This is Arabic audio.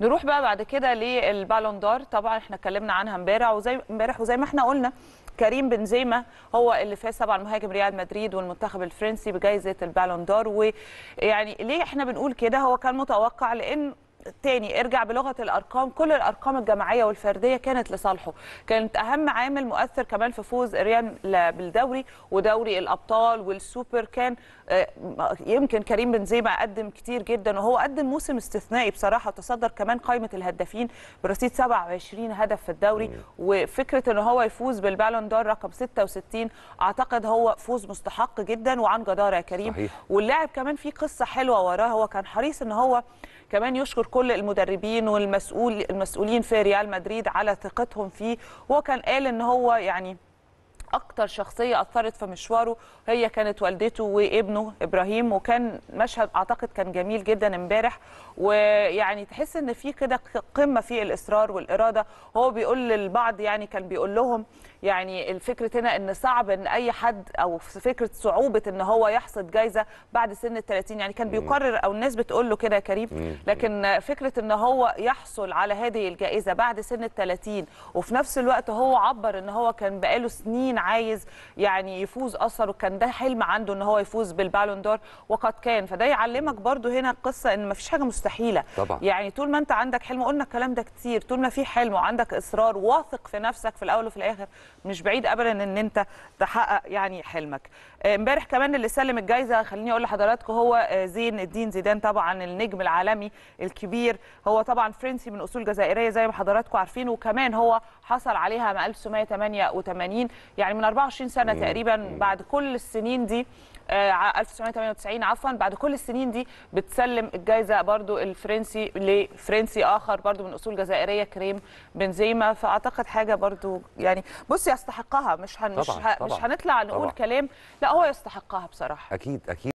نروح بقى بعد كده للبالون دار طبعا احنا اتكلمنا عنها امبارح وزي امبارح وزي ما احنا قلنا كريم بنزيما هو اللي فاز طبعا مهاجم ريال مدريد والمنتخب الفرنسي بجائزه البالون دار ويعني ليه احنا بنقول كده هو كان متوقع لان تاني ارجع بلغه الارقام كل الارقام الجماعيه والفرديه كانت لصالحه كانت اهم عامل مؤثر كمان في فوز ريال بالدوري ودوري الابطال والسوبر كان آه، يمكن كريم بنزيما قدم كتير جدا وهو قدم موسم استثنائي بصراحه وتصدر كمان قائمه الهدافين برصيد 27 هدف في الدوري وفكره ان هو يفوز بالبالون دور رقم 66 اعتقد هو فوز مستحق جدا وعن جداره يا كريم صحيح. واللاعب كمان في قصه حلوه وراه هو كان حريص ان هو كمان يشكر كل المدربين والمسؤول المسؤولين في ريال مدريد على ثقتهم فيه وكان كان قال ان هو يعني اكتر شخصيه اثرت في مشواره هي كانت والدته وابنه ابراهيم وكان مشهد اعتقد كان جميل جدا امبارح ويعني تحس ان في كده قمه في الاصرار والاراده هو بيقول للبعض يعني كان بيقول لهم يعني الفكره هنا ان صعب ان اي حد او فكره صعوبه ان هو يحصد جايزه بعد سن ال 30 يعني كان بيقرر او الناس بتقول له كده يا كريم لكن فكره ان هو يحصل على هذه الجائزه بعد سن ال 30 وفي نفس الوقت هو عبر ان هو كان بقاله سنين عايز يعني يفوز اصلا وكان ده حلم عنده ان هو يفوز بالبالون دور وقد كان فده يعلمك برده هنا القصه ان ما فيش حاجه مستحيله طبعا. يعني طول ما انت عندك حلم قلنا الكلام ده كتير طول ما في حلم وعندك اصرار واثق في نفسك في الاول وفي الاخر مش بعيد ابدا ان انت تحقق يعني حلمك آه، امبارح كمان اللي سلم الجايزه خليني اقول لحضراتكم هو آه، زين الدين زيدان طبعا النجم العالمي الكبير هو طبعا فرنسي من اصول جزائريه زي ما حضراتكم عارفين وكمان هو حصل عليها 1988 يعني يعني من 24 سنه تقريبا بعد كل السنين دي 1998 آه، عفوا بعد كل السنين دي بتسلم الجائزه برضو الفرنسي لفرنسي اخر برضو من اصول جزائريه كريم بنزيما فاعتقد حاجه برضو يعني بص يستحقها مش هن طبعًا مش, طبعًا مش هنطلع نقول طبعًا كلام لا هو يستحقها بصراحه اكيد اكيد